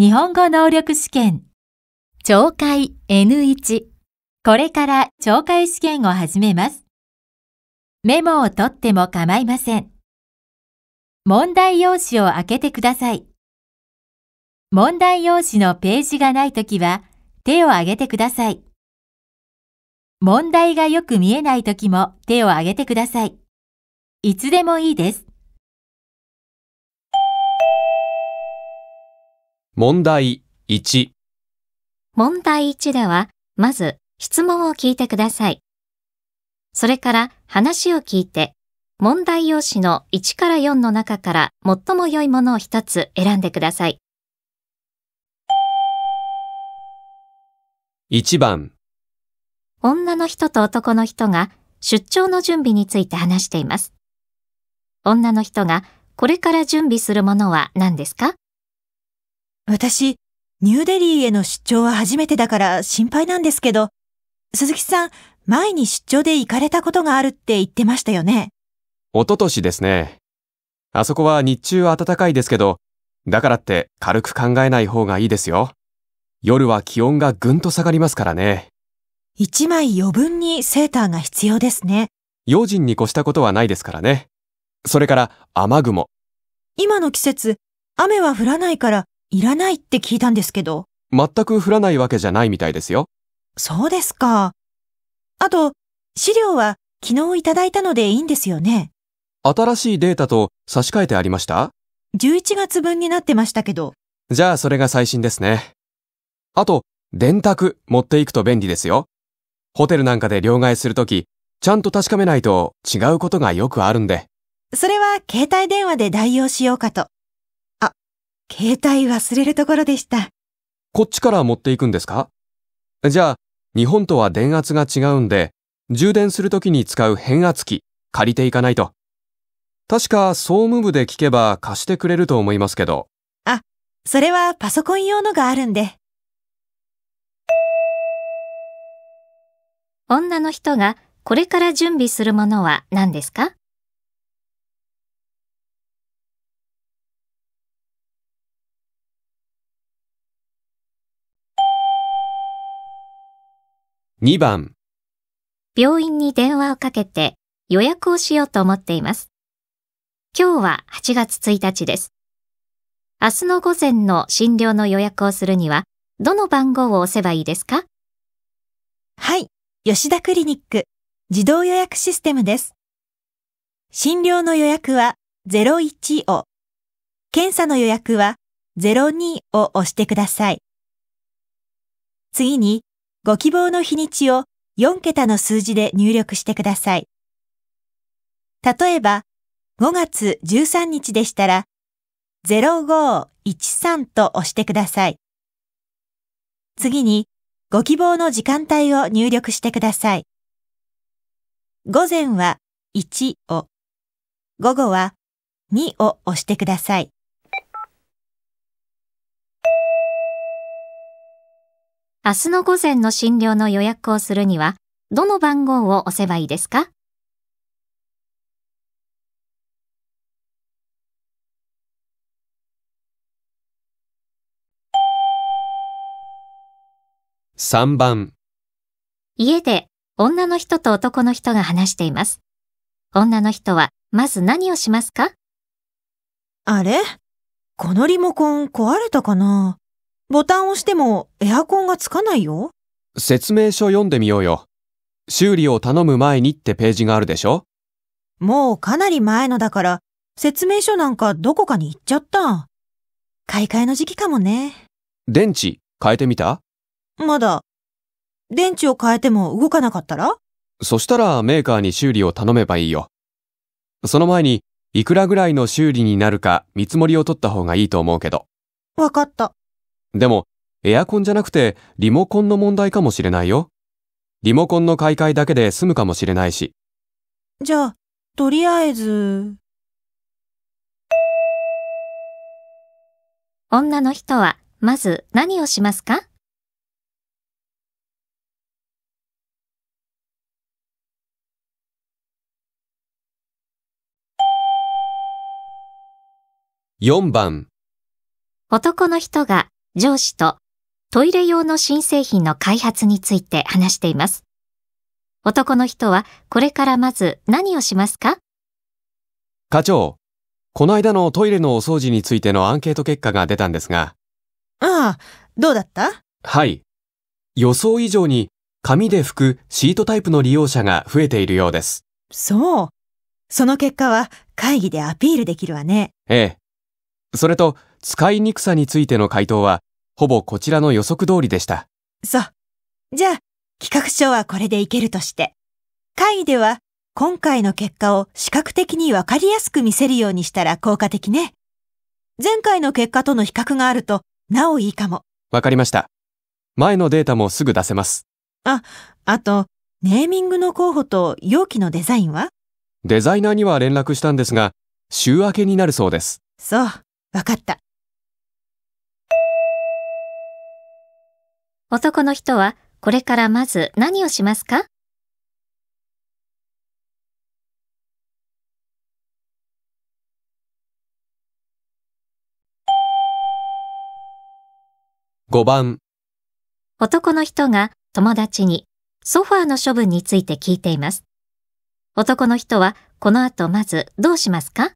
日本語能力試験懲戒 N1 これから懲戒試験を始めますメモを取っても構いません問題用紙を開けてください問題用紙のページがないときは手を挙げてください問題がよく見えないときも手を挙げてくださいいつでもいいです問題1問題1では、まず質問を聞いてください。それから話を聞いて、問題用紙の1から4の中から最も良いものを1つ選んでください。1番女の人と男の人が出張の準備について話しています。女の人がこれから準備するものは何ですか私、ニューデリーへの出張は初めてだから心配なんですけど、鈴木さん、前に出張で行かれたことがあるって言ってましたよね。おととしですね。あそこは日中暖かいですけど、だからって軽く考えない方がいいですよ。夜は気温がぐんと下がりますからね。一枚余分にセーターが必要ですね。用心に越したことはないですからね。それから雨雲。今の季節、雨は降らないからいらないって聞いたんですけど。全く降らないわけじゃないみたいですよ。そうですか。あと、資料は昨日いただいたのでいいんですよね。新しいデータと差し替えてありました ?11 月分になってましたけど。じゃあそれが最新ですね。あと、電卓持っていくと便利ですよ。ホテルなんかで両替するとき、ちゃんと確かめないと違うことがよくあるんで。それは携帯電話で代用しようかと。携帯忘れるところでした。こっちから持っていくんですかじゃあ、日本とは電圧が違うんで、充電するときに使う変圧器、借りていかないと。確か総務部で聞けば貸してくれると思いますけど。あ、それはパソコン用のがあるんで。女の人がこれから準備するものは何ですか2番病院に電話をかけて予約をしようと思っています。今日は8月1日です。明日の午前の診療の予約をするには、どの番号を押せばいいですかはい、吉田クリニック自動予約システムです。診療の予約は01を、検査の予約は02を押してください。次に、ご希望の日にちを4桁の数字で入力してください。例えば、5月13日でしたら、0513と押してください。次に、ご希望の時間帯を入力してください。午前は1を、午後は2を押してください。明日の午前の診療の予約をするには、どの番号を押せばいいですか3番家で女の人と男の人が話しています。女の人はまず何をしますかあれこのリモコン壊れたかなボタンを押してもエアコンがつかないよ。説明書読んでみようよ。修理を頼む前にってページがあるでしょもうかなり前のだから、説明書なんかどこかに行っちゃった。買い替えの時期かもね。電池変えてみたまだ。電池を変えても動かなかったらそしたらメーカーに修理を頼めばいいよ。その前に、いくらぐらいの修理になるか見積もりを取った方がいいと思うけど。わかった。でも、エアコンじゃなくてリモコンの問題かもしれないよ。リモコンの買い替えだけで済むかもしれないし。じゃあ、とりあえず。女の人は、まず何をしますか4番男の人が上司とトイレ用の新製品の開発について話しています。男の人はこれからまず何をしますか課長、この間のトイレのお掃除についてのアンケート結果が出たんですが。ああ、どうだったはい。予想以上に紙で拭くシートタイプの利用者が増えているようです。そう。その結果は会議でアピールできるわね。ええ。それと、使いにくさについての回答は、ほぼこちらの予測通りでした。そう。じゃあ、企画書はこれでいけるとして。会議では、今回の結果を視覚的にわかりやすく見せるようにしたら効果的ね。前回の結果との比較があると、なおいいかも。わかりました。前のデータもすぐ出せます。あ、あと、ネーミングの候補と容器のデザインはデザイナーには連絡したんですが、週明けになるそうです。そう、わかった。男の人はこれからまず何をしますか5番男の人が友達にソファーの処分について聞いています。男の人はこの後まずどうしますか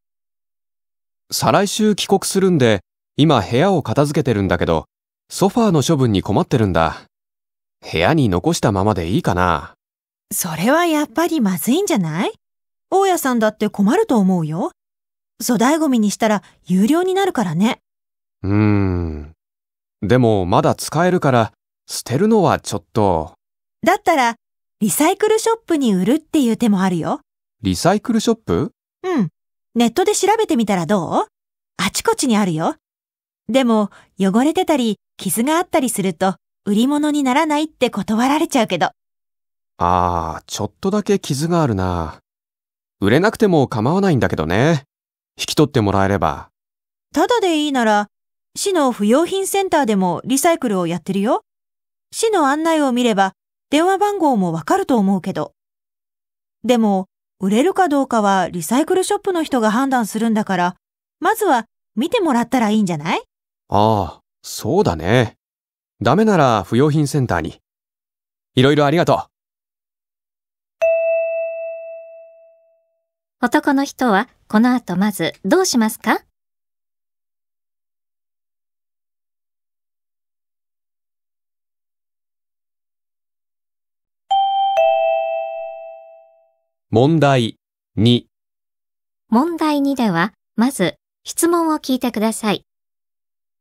再来週帰国するんで今部屋を片付けてるんだけどソファーの処分に困ってるんだ。部屋に残したままでいいかな。それはやっぱりまずいんじゃない大家さんだって困ると思うよ。粗大ゴミにしたら有料になるからね。うーん。でもまだ使えるから捨てるのはちょっと。だったらリサイクルショップに売るっていう手もあるよ。リサイクルショップうん。ネットで調べてみたらどうあちこちにあるよ。でも、汚れてたり、傷があったりすると、売り物にならないって断られちゃうけど。ああ、ちょっとだけ傷があるな。売れなくても構わないんだけどね。引き取ってもらえれば。ただでいいなら、市の不用品センターでもリサイクルをやってるよ。市の案内を見れば、電話番号もわかると思うけど。でも、売れるかどうかはリサイクルショップの人が判断するんだから、まずは見てもらったらいいんじゃないああ、そうだね。ダメなら不用品センターに。いろいろありがとう。男の人はこの後まずどうしますか問題2問題2ではまず質問を聞いてください。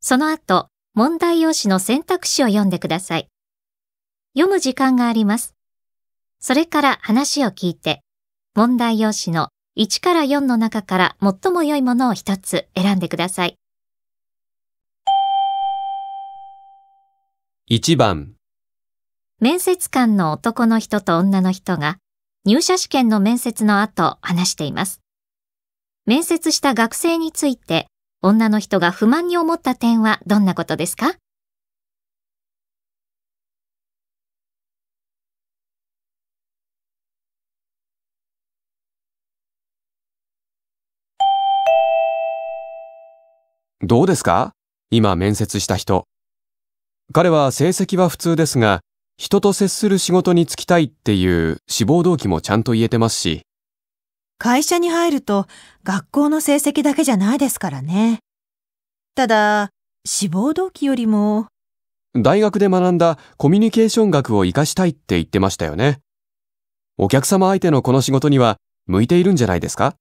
その後、問題用紙の選択肢を読んでください。読む時間があります。それから話を聞いて、問題用紙の1から4の中から最も良いものを1つ選んでください。1番面接官の男の人と女の人が入社試験の面接の後話しています。面接した学生について女の人が不満に思った点はどんなことですかどうですか今面接した人。彼は成績は普通ですが、人と接する仕事に就きたいっていう志望動機もちゃんと言えてますし、会社に入ると学校の成績だけじゃないですからね。ただ、志望動機よりも。大学で学んだコミュニケーション学を活かしたいって言ってましたよね。お客様相手のこの仕事には向いているんじゃないですか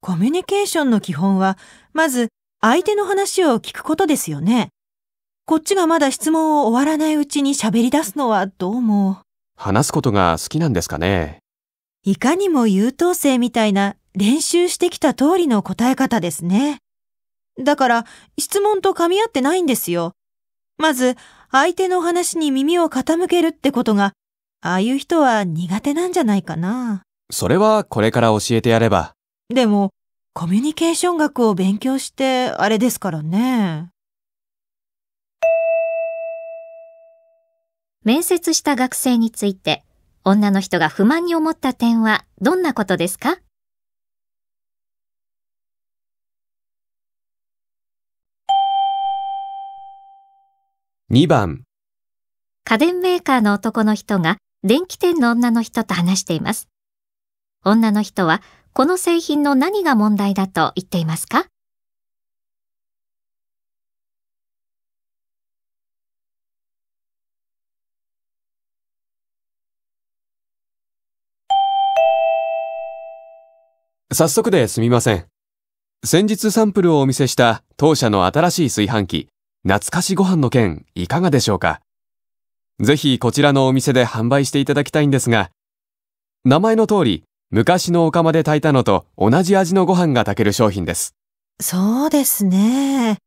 コミュニケーションの基本は、まず相手の話を聞くことですよね。こっちがまだ質問を終わらないうちに喋り出すのはどうも。話すことが好きなんですかねいかにも優等生みたいな練習してきた通りの答え方ですね。だから質問と噛み合ってないんですよ。まず、相手の話に耳を傾けるってことが、ああいう人は苦手なんじゃないかな。それはこれから教えてやれば。でも、コミュニケーション学を勉強して、あれですからね。面接した学生について、女の人が不満に思った点はどんなことですか2番家電メーカーの男の人が電気店の女の人と話しています。女の人はこの製品の何が問題だと言っていますか早速ですみません。先日サンプルをお見せした当社の新しい炊飯器、懐かしご飯の件いかがでしょうかぜひこちらのお店で販売していただきたいんですが、名前の通り、昔のお釜で炊いたのと同じ味のご飯が炊ける商品です。そうですね。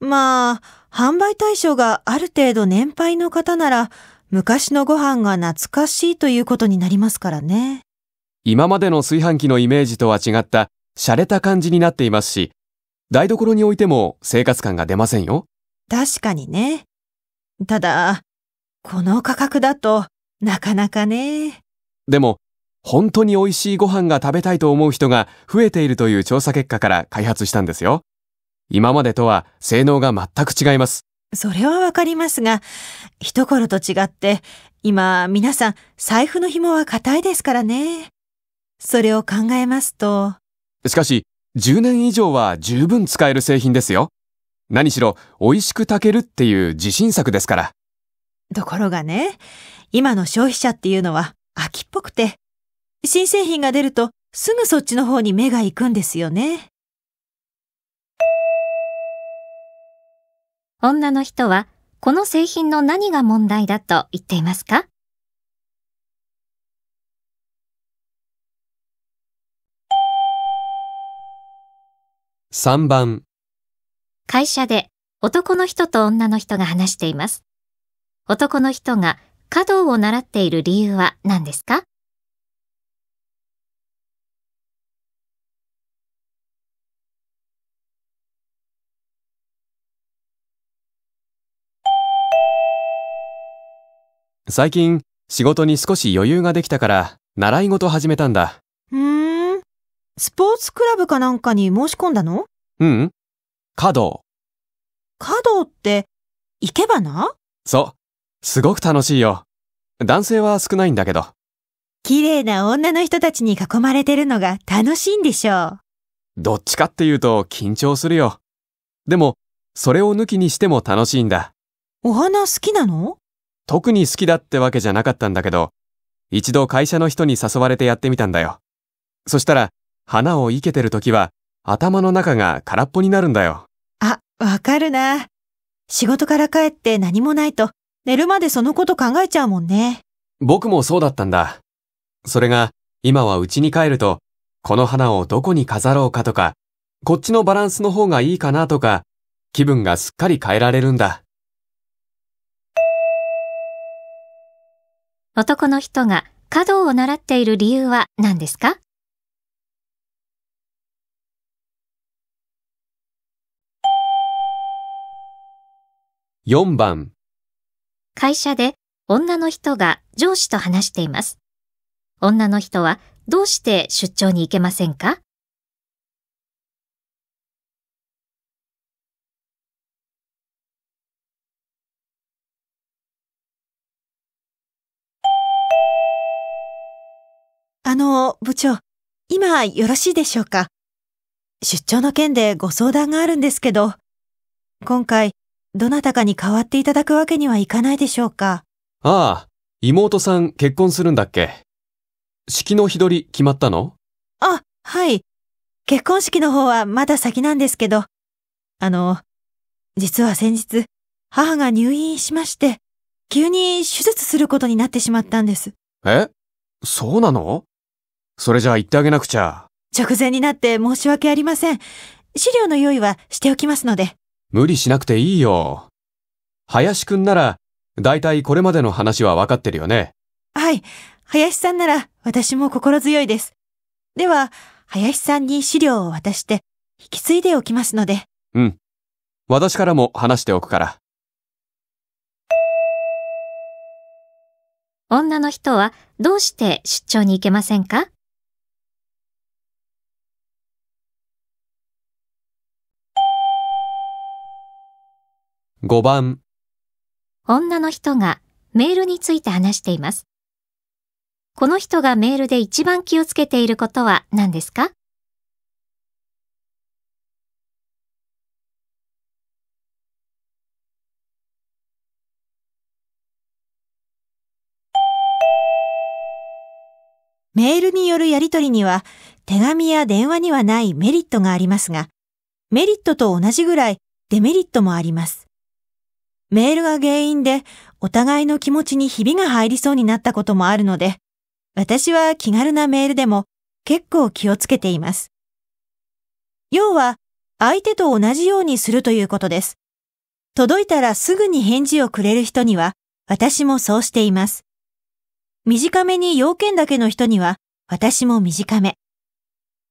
まあ、販売対象がある程度年配の方なら、昔のご飯が懐かしいということになりますからね。今までの炊飯器のイメージとは違った、洒落た感じになっていますし、台所に置いても生活感が出ませんよ。確かにね。ただ、この価格だとなかなかね。でも、本当に美味しいご飯が食べたいと思う人が増えているという調査結果から開発したんですよ。今までとは性能が全く違います。それはわかりますが、一頃と違って、今皆さん財布の紐は硬いですからね。それを考えますと。しかし、10年以上は十分使える製品ですよ。何しろ、美味しく炊けるっていう自信作ですから。ところがね、今の消費者っていうのは秋っぽくて、新製品が出るとすぐそっちの方に目が行くんですよね。女の人は、この製品の何が問題だと言っていますか3番会社で男の人と女の人が話しています。男の人が華道を習っている理由は何ですか最近仕事に少し余裕ができたから習い事始めたんだ。スポーツクラブかなんかに申し込んだのうん。角道。角道って、行けばなそう。すごく楽しいよ。男性は少ないんだけど。綺麗な女の人たちに囲まれてるのが楽しいんでしょう。どっちかっていうと緊張するよ。でも、それを抜きにしても楽しいんだ。お花好きなの特に好きだってわけじゃなかったんだけど、一度会社の人に誘われてやってみたんだよ。そしたら、花を生けてる時は頭の中が空っぽになるんだよ。あ、わかるな。仕事から帰って何もないと寝るまでそのこと考えちゃうもんね。僕もそうだったんだ。それが今は家に帰るとこの花をどこに飾ろうかとかこっちのバランスの方がいいかなとか気分がすっかり変えられるんだ。男の人が華道を習っている理由は何ですか4番会社で女の人が上司と話しています。女の人はどうして出張に行けませんかあの、部長、今よろしいでしょうか出張の件でご相談があるんですけど、今回どなたかに代わっていただくわけにはいかないでしょうか。ああ、妹さん結婚するんだっけ式の日取り決まったのあ、はい。結婚式の方はまだ先なんですけど、あの、実は先日、母が入院しまして、急に手術することになってしまったんです。えそうなのそれじゃあ言ってあげなくちゃ。直前になって申し訳ありません。資料の用意はしておきますので。無理しなくていいよ。林くんなら、だいたいこれまでの話はわかってるよね。はい。林さんなら、私も心強いです。では、林さんに資料を渡して、引き継いでおきますので。うん。私からも話しておくから。女の人はどうして出張に行けませんか5番女の人がメールについて話しています。この人がメールで一番気をつけていることは何ですかメールによるやり取りには手紙や電話にはないメリットがありますが、メリットと同じぐらいデメリットもあります。メールが原因でお互いの気持ちにひびが入りそうになったこともあるので、私は気軽なメールでも結構気をつけています。要は、相手と同じようにするということです。届いたらすぐに返事をくれる人には、私もそうしています。短めに要件だけの人には、私も短め。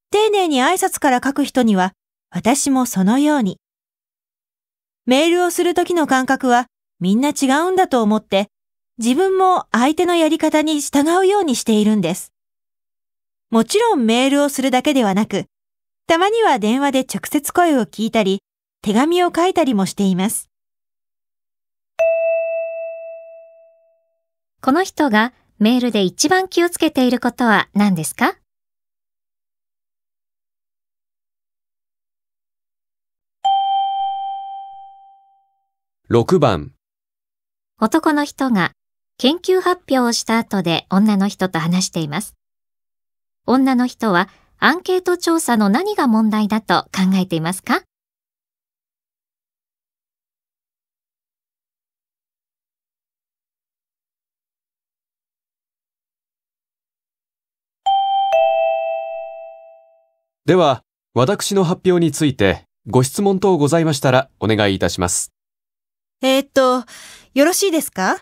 丁寧に挨拶から書く人には、私もそのように。メールをするときの感覚はみんな違うんだと思って、自分も相手のやり方に従うようにしているんです。もちろんメールをするだけではなく、たまには電話で直接声を聞いたり、手紙を書いたりもしています。この人がメールで一番気をつけていることは何ですか6番男の人が研究発表をした後で女の人と話しています。女の人はアンケート調査の何が問題だと考えていますかでは、私の発表についてご質問等ございましたらお願いいたします。えー、っと、よろしいですか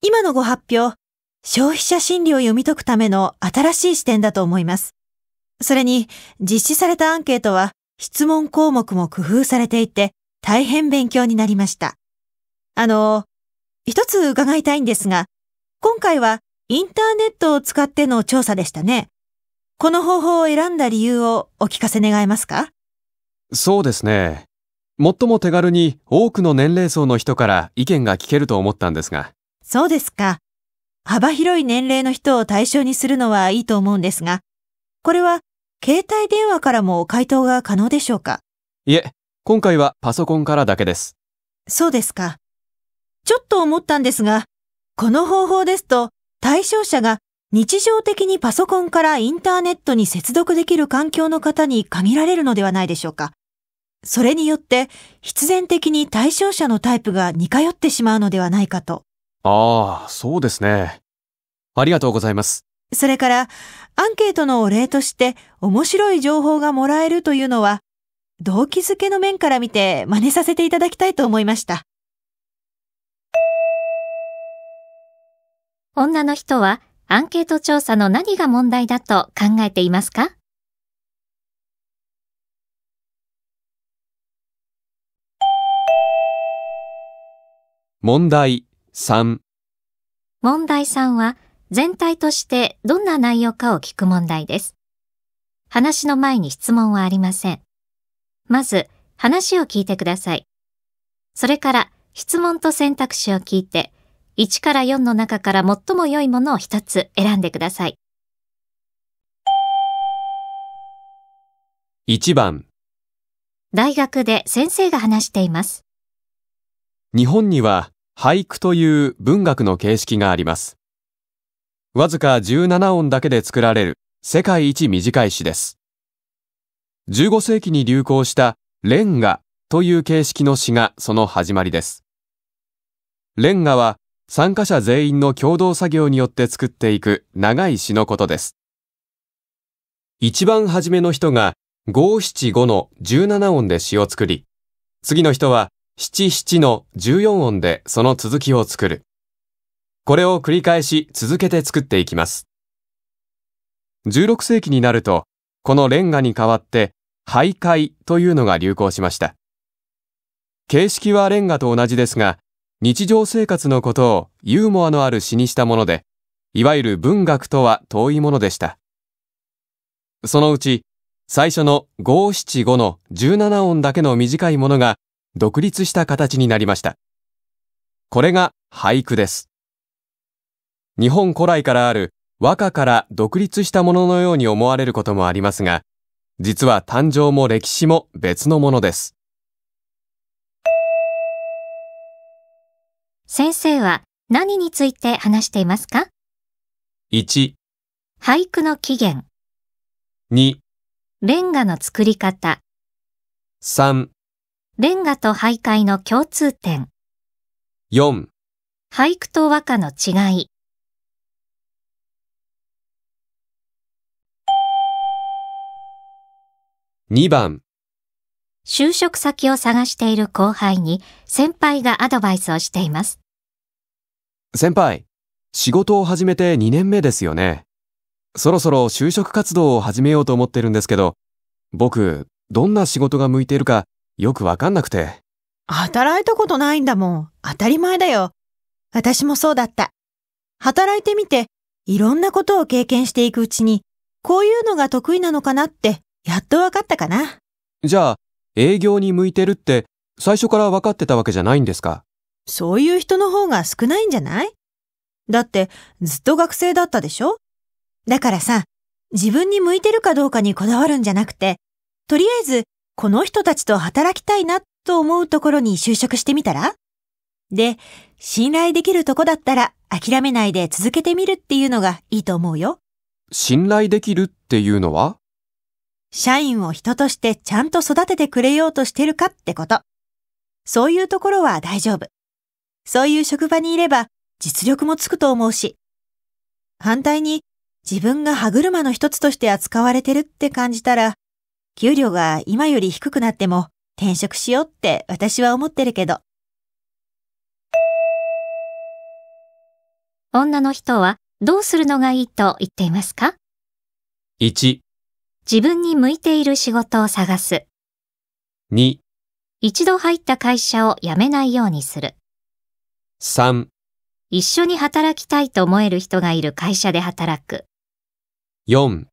今のご発表、消費者心理を読み解くための新しい視点だと思います。それに、実施されたアンケートは質問項目も工夫されていて、大変勉強になりました。あの、一つ伺いたいんですが、今回はインターネットを使っての調査でしたね。この方法を選んだ理由をお聞かせ願えますかそうですね。最も手軽に多くの年齢層の人から意見が聞けると思ったんですが。そうですか。幅広い年齢の人を対象にするのはいいと思うんですが、これは携帯電話からも回答が可能でしょうかいえ、今回はパソコンからだけです。そうですか。ちょっと思ったんですが、この方法ですと対象者が日常的にパソコンからインターネットに接続できる環境の方に限られるのではないでしょうか。それによって必然的に対象者のタイプが似通ってしまうのではないかと。ああ、そうですね。ありがとうございます。それから、アンケートのお礼として面白い情報がもらえるというのは、動機づけの面から見て真似させていただきたいと思いました。女の人はアンケート調査の何が問題だと考えていますか問題3問題3は全体としてどんな内容かを聞く問題です。話の前に質問はありません。まず話を聞いてください。それから質問と選択肢を聞いて1から4の中から最も良いものを1つ選んでください。1番大学で先生が話しています。日本には俳句という文学の形式があります。わずか17音だけで作られる世界一短い詩です。15世紀に流行したレンガという形式の詩がその始まりです。レンガは参加者全員の共同作業によって作っていく長い詩のことです。一番初めの人が五七五の17音で詩を作り、次の人は七七の十四音でその続きを作る。これを繰り返し続けて作っていきます。16世紀になると、このレンガに代わって、徘徊というのが流行しました。形式はレンガと同じですが、日常生活のことをユーモアのある詩にしたもので、いわゆる文学とは遠いものでした。そのうち、最初の五七五の十七音だけの短いものが独立した形になりました。これが俳句です。日本古来からある和歌から独立したもののように思われることもありますが、実は誕生も歴史も別のものです。先生は何について話していますか ?1、俳句の起源。2、レンガの作り方。3、レンガと徘徊の共通点。4、俳句と和歌の違い。2番、就職先を探している後輩に先輩がアドバイスをしています。先輩、仕事を始めて2年目ですよね。そろそろ就職活動を始めようと思ってるんですけど、僕、どんな仕事が向いているかよくわかんなくて。働いたことないんだもん。当たり前だよ。私もそうだった。働いてみて、いろんなことを経験していくうちに、こういうのが得意なのかなって、やっとわかったかな。じゃあ、営業に向いてるって、最初からわかってたわけじゃないんですかそういう人の方が少ないんじゃないだって、ずっと学生だったでしょだからさ、自分に向いてるかどうかにこだわるんじゃなくて、とりあえずこの人たちと働きたいなと思うところに就職してみたらで、信頼できるとこだったら諦めないで続けてみるっていうのがいいと思うよ。信頼できるっていうのは社員を人としてちゃんと育ててくれようとしてるかってこと。そういうところは大丈夫。そういう職場にいれば実力もつくと思うし。反対に自分が歯車の一つとして扱われてるって感じたら給料が今より低くなっても転職しようって私は思ってるけど。女の人はどうするのがいいと言っていますか ?1、自分に向いている仕事を探す。2、一度入った会社を辞めないようにする。3、一緒に働きたいと思える人がいる会社で働く。4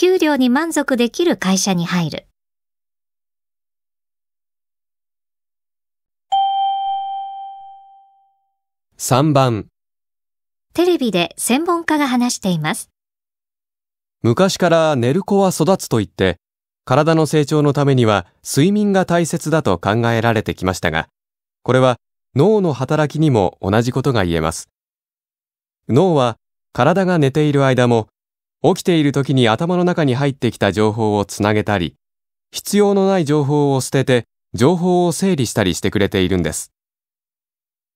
給料に満足できる会社に入る。3番テレビで専門家が話しています。昔から寝る子は育つと言って、体の成長のためには睡眠が大切だと考えられてきましたが、これは脳の働きにも同じことが言えます。脳は体が寝ている間も起きている時に頭の中に入ってきた情報をつなげたり、必要のない情報を捨てて、情報を整理したりしてくれているんです。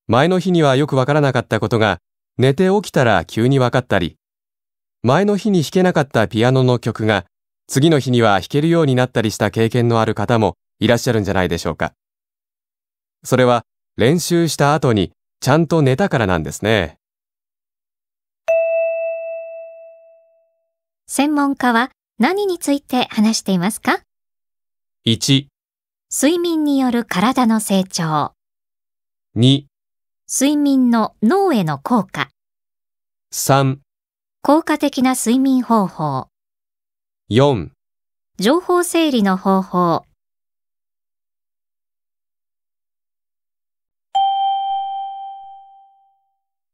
前の日にはよくわからなかったことが、寝て起きたら急にわかったり、前の日に弾けなかったピアノの曲が、次の日には弾けるようになったりした経験のある方もいらっしゃるんじゃないでしょうか。それは、練習した後にちゃんと寝たからなんですね。専門家は何について話していますか ?1、睡眠による体の成長。2、睡眠の脳への効果。3、効果的な睡眠方法。4、情報整理の方法。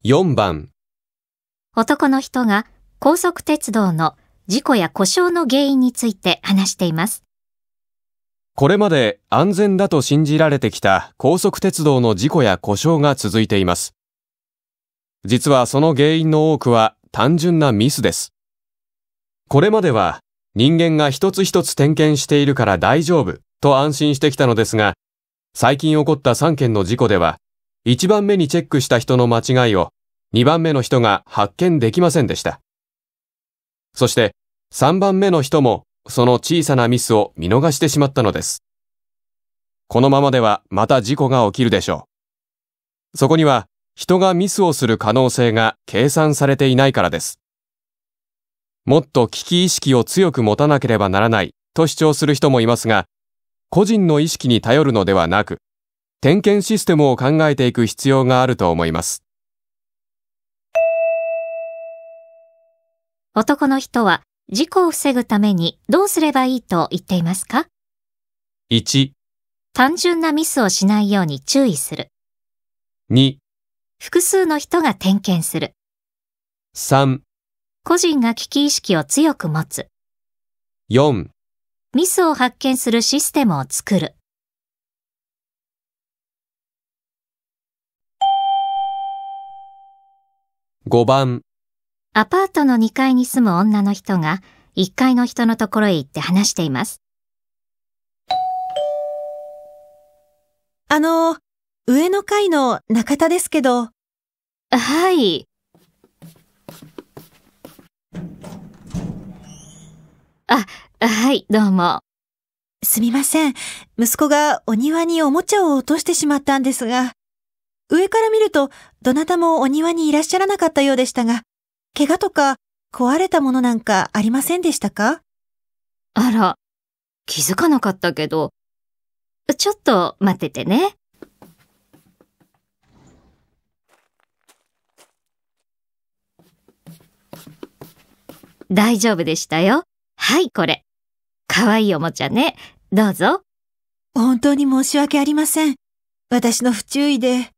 4番男の人が高速鉄道の事故や故障の原因について話しています。これまで安全だと信じられてきた高速鉄道の事故や故障が続いています。実はその原因の多くは単純なミスです。これまでは人間が一つ一つ点検しているから大丈夫と安心してきたのですが、最近起こった3件の事故では、1番目にチェックした人の間違いを2番目の人が発見できませんでした。そして3番目の人もその小さなミスを見逃してしまったのです。このままではまた事故が起きるでしょう。そこには人がミスをする可能性が計算されていないからです。もっと危機意識を強く持たなければならないと主張する人もいますが、個人の意識に頼るのではなく、点検システムを考えていく必要があると思います。男の人は事故を防ぐためにどうすればいいと言っていますか ?1、単純なミスをしないように注意する。2、複数の人が点検する。3、個人が危機意識を強く持つ。4、ミスを発見するシステムを作る。5番アパートの2階に住む女の人が1階の人のところへ行って話しています。あの、上の階の中田ですけど。はい。あ、はい、どうも。すみません。息子がお庭におもちゃを落としてしまったんですが、上から見ると、どなたもお庭にいらっしゃらなかったようでしたが、怪我とか壊れたものなんかありませんでしたかあら、気づかなかったけど。ちょっと待っててね。大丈夫でしたよ。はい、これ。かわいいおもちゃね。どうぞ。本当に申し訳ありません。私の不注意で。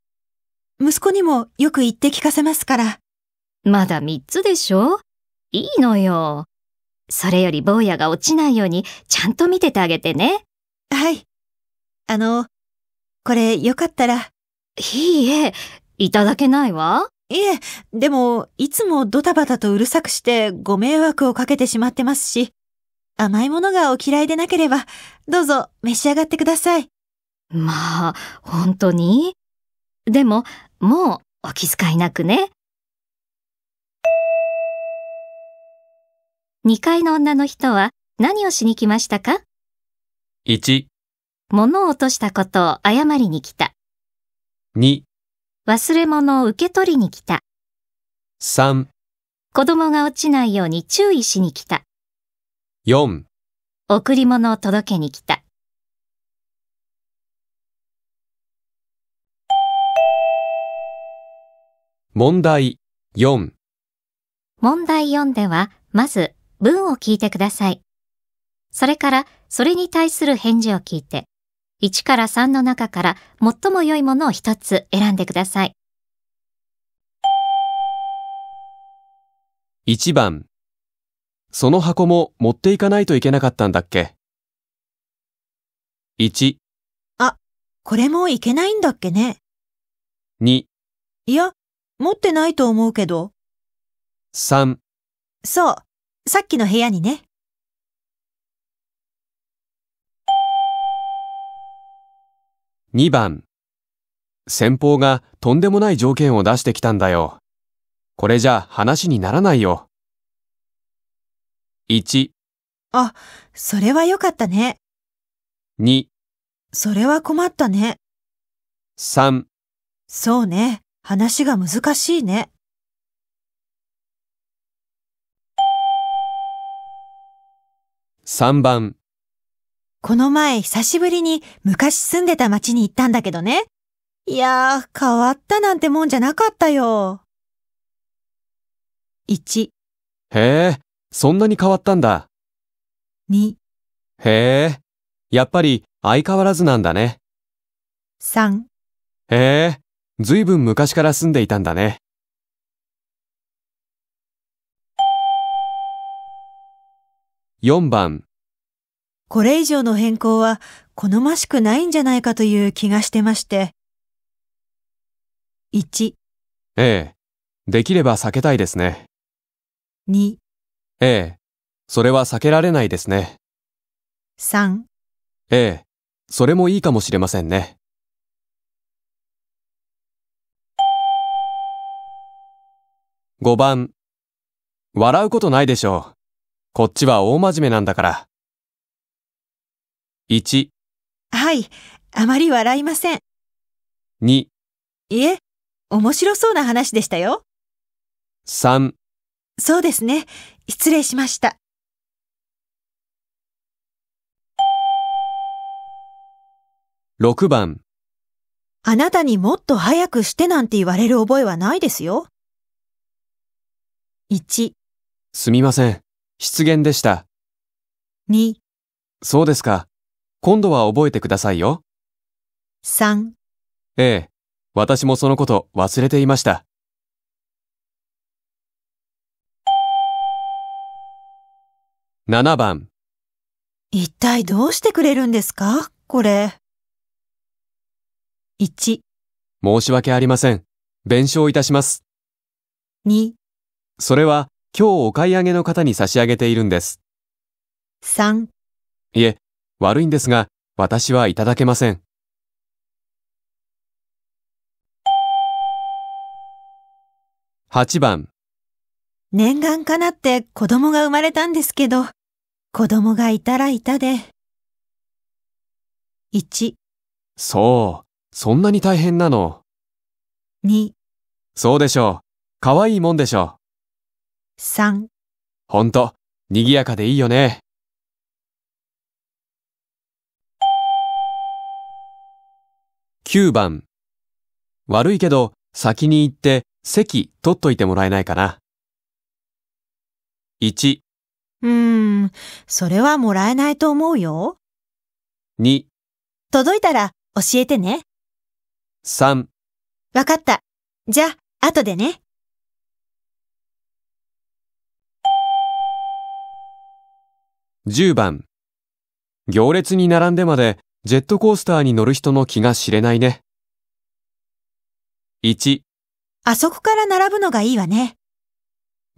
息子にもよく言って聞かせますから。まだ三つでしょいいのよ。それより坊やが落ちないようにちゃんと見ててあげてね。はい。あの、これよかったら。いいえ、いただけないわ。いえ、でも、いつもドタバタとうるさくしてご迷惑をかけてしまってますし、甘いものがお嫌いでなければ、どうぞ召し上がってください。まあ、本当にでも、もうお気遣いなくね。2階の女の人は何をしに来ましたか ?1、物を落としたことを謝りに来た。2、忘れ物を受け取りに来た。3、子供が落ちないように注意しに来た。4、贈り物を届けに来た。問題4問題4では、まず文を聞いてください。それから、それに対する返事を聞いて、1から3の中から最も良いものを1つ選んでください。1番。その箱も持っていかないといけなかったんだっけ ?1。あ、これもいけないんだっけね ?2。いや、持ってないと思うけど。3。そう、さっきの部屋にね。2番先方がとんでもない条件を出してきたんだよ。これじゃ話にならないよ。1あ、それは良かったね。2それは困ったね。3そうね、話が難しいね。3番。この前久しぶりに昔住んでた町に行ったんだけどね。いやー、変わったなんてもんじゃなかったよ。1。へえ、そんなに変わったんだ。2。へえ、やっぱり相変わらずなんだね。3。へえ、ずいぶん昔から住んでいたんだね。4番これ以上の変更は好ましくないんじゃないかという気がしてまして。1ええ、できれば避けたいですね。2ええ、それは避けられないですね。3ええ、それもいいかもしれませんね。5番笑うことないでしょう。こっちは大真面目なんだから。1。はい、あまり笑いません。2。いえ、面白そうな話でしたよ。3。そうですね。失礼しました。6番。あなたにもっと早くしてなんて言われる覚えはないですよ。1。すみません。失言でした。2そうですか。今度は覚えてくださいよ。3ええ。私もそのこと忘れていました。7番一体どうしてくれるんですかこれ。1申し訳ありません。弁償いたします。2それは今日お買い上げの方に差し上げているんです。3いえ、悪いんですが、私はいただけません。8番念願かなって子供が生まれたんですけど、子供がいたらいたで。1そう、そんなに大変なの。2そうでしょう。かわいいもんでしょう。3ほんと、賑やかでいいよね。9番悪いけど先に行って席取っといてもらえないかな。1うーん、それはもらえないと思うよ。2届いたら教えてね。3わかった。じゃあ、後でね。10番行列に並んでまでジェットコースターに乗る人の気が知れないね。1、あそこから並ぶのがいいわね。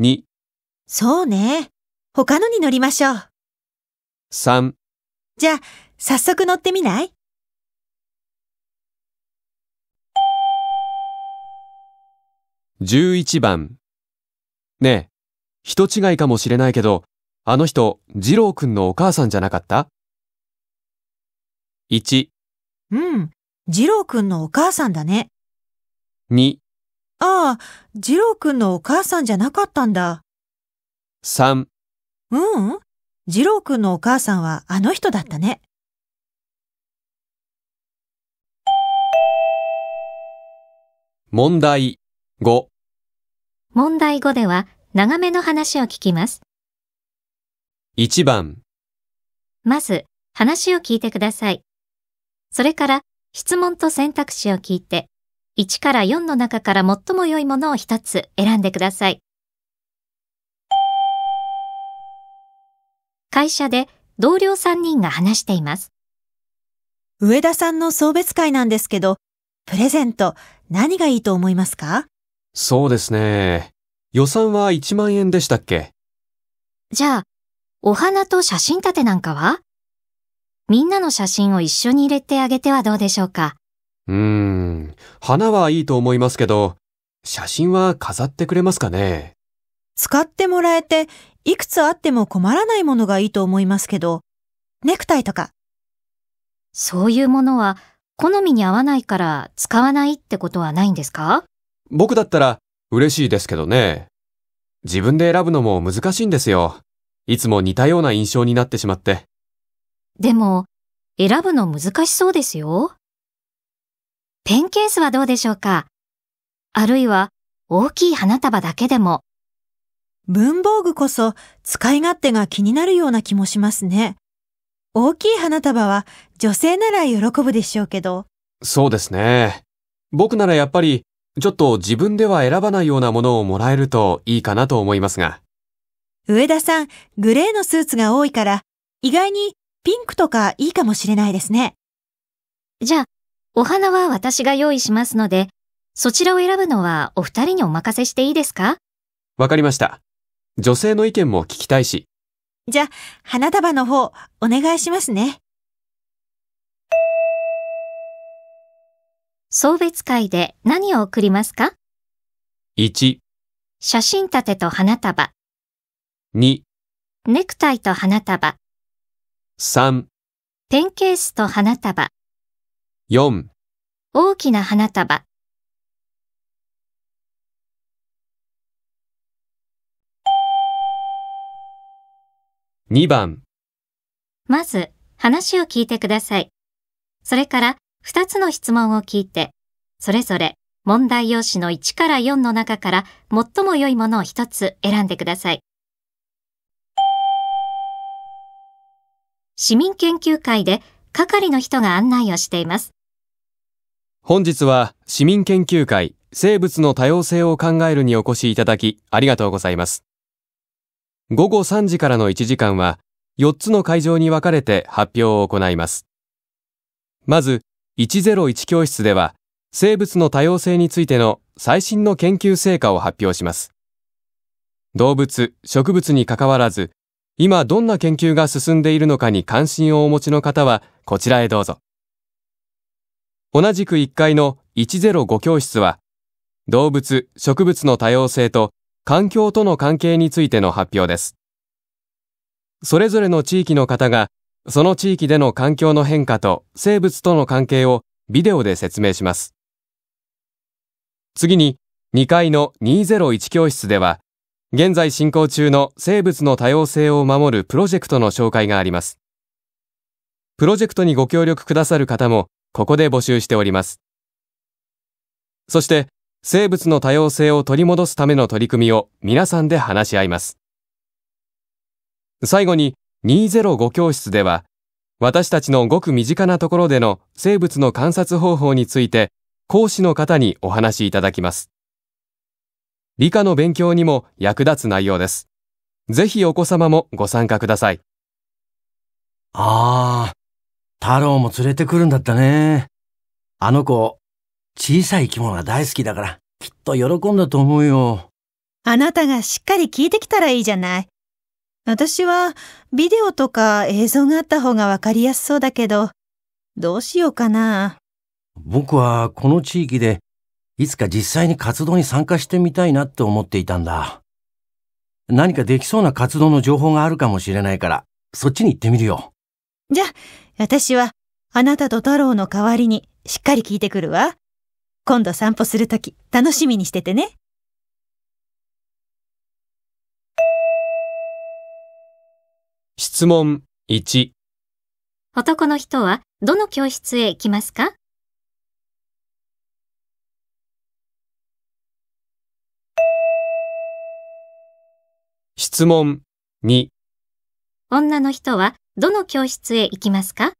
2、そうね。他のに乗りましょう。3、じゃあ、早速乗ってみない11番。ねえ、人違いかもしれないけど、あの人、二郎くんのお母さんじゃなかった1、うん、二郎くんのお母さんだね。2、ああ、二郎くんのお母さんじゃなかったんだ。3、うん、二郎くんのお母さんはあの人だったね。問題5問題5では長めの話を聞きます。1番、まず、話を聞いてください。それから、質問と選択肢を聞いて、1から4の中から最も良いものを一つ選んでください。会社で同僚3人が話しています。上田さんの送別会なんですけど、プレゼント何がいいと思いますかそうですね。予算は1万円でしたっけじゃあ、お花と写真立てなんかはみんなの写真を一緒に入れてあげてはどうでしょうかうーん、花はいいと思いますけど、写真は飾ってくれますかね使ってもらえて、いくつあっても困らないものがいいと思いますけど、ネクタイとか。そういうものは、好みに合わないから使わないってことはないんですか僕だったら嬉しいですけどね。自分で選ぶのも難しいんですよ。いつも似たような印象になってしまって。でも、選ぶの難しそうですよ。ペンケースはどうでしょうかあるいは、大きい花束だけでも。文房具こそ使い勝手が気になるような気もしますね。大きい花束は女性なら喜ぶでしょうけど。そうですね。僕ならやっぱり、ちょっと自分では選ばないようなものをもらえるといいかなと思いますが。上田さん、グレーのスーツが多いから、意外にピンクとかいいかもしれないですね。じゃあ、お花は私が用意しますので、そちらを選ぶのはお二人にお任せしていいですかわかりました。女性の意見も聞きたいし。じゃあ、花束の方、お願いしますね。送別会で何を贈りますか ?1、写真立てと花束。2ネクタイと花束3ペンケースと花束4大きな花束2番まず話を聞いてください。それから2つの質問を聞いて、それぞれ問題用紙の1から4の中から最も良いものを1つ選んでください。市民研究会で係の人が案内をしています。本日は市民研究会生物の多様性を考えるにお越しいただきありがとうございます。午後3時からの1時間は4つの会場に分かれて発表を行います。まず101教室では生物の多様性についての最新の研究成果を発表します。動物、植物に関わらず今どんな研究が進んでいるのかに関心をお持ちの方は、こちらへどうぞ。同じく1階の105教室は、動物、植物の多様性と環境との関係についての発表です。それぞれの地域の方が、その地域での環境の変化と生物との関係をビデオで説明します。次に、2階の201教室では、現在進行中の生物の多様性を守るプロジェクトの紹介があります。プロジェクトにご協力くださる方も、ここで募集しております。そして、生物の多様性を取り戻すための取り組みを皆さんで話し合います。最後に、205教室では、私たちのごく身近なところでの生物の観察方法について、講師の方にお話しいただきます。理科の勉強にも役立つ内容です。ぜひお子様もご参加ください。ああ、太郎も連れてくるんだったね。あの子、小さい生き物が大好きだから、きっと喜んだと思うよ。あなたがしっかり聞いてきたらいいじゃない。私は、ビデオとか映像があった方がわかりやすそうだけど、どうしようかな。僕はこの地域でいつか実際に活動に参加してみたいなって思っていたんだ。何かできそうな活動の情報があるかもしれないから、そっちに行ってみるよ。じゃあ、私は、あなたと太郎の代わりに、しっかり聞いてくるわ。今度散歩するとき、楽しみにしててね。質問1男の人はどの教室へ行きますか質問2女の人はどの教室へ行きますか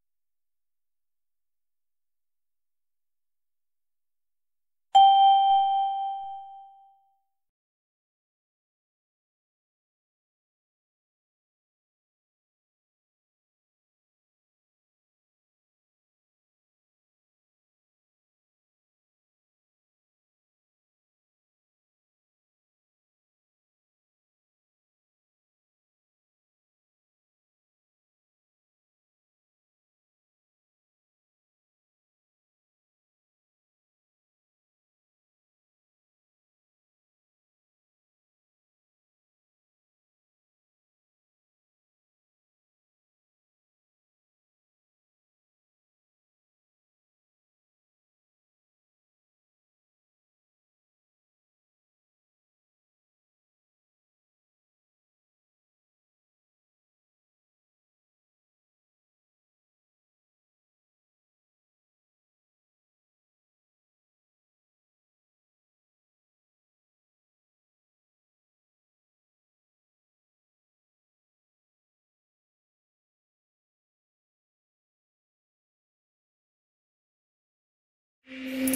Yeah.